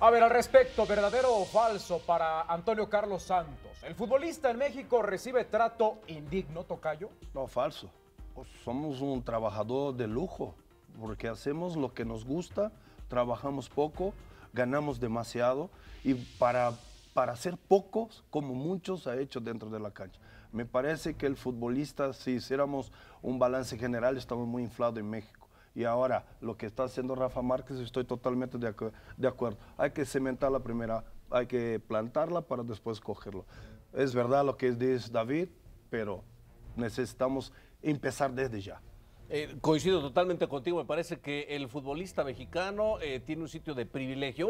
A ver, al respecto, ¿verdadero o falso para Antonio Carlos Santos? ¿El futbolista en México recibe trato indigno, Tocayo? No, falso. Pues somos un trabajador de lujo, porque hacemos lo que nos gusta, trabajamos poco, ganamos demasiado y para, para ser pocos, como muchos ha hecho dentro de la cancha. Me parece que el futbolista, si hiciéramos un balance general, estamos muy inflados en México. Y ahora, lo que está haciendo Rafa Márquez, estoy totalmente de, acuerdo. Hay que cementar la primera, hay que plantarla para después cogerlo. Es verdad lo que dice David, pero necesitamos empezar desde ya. Eh, coincido totalmente contigo, me parece que el futbolista mexicano eh, tiene un sitio de privilegio.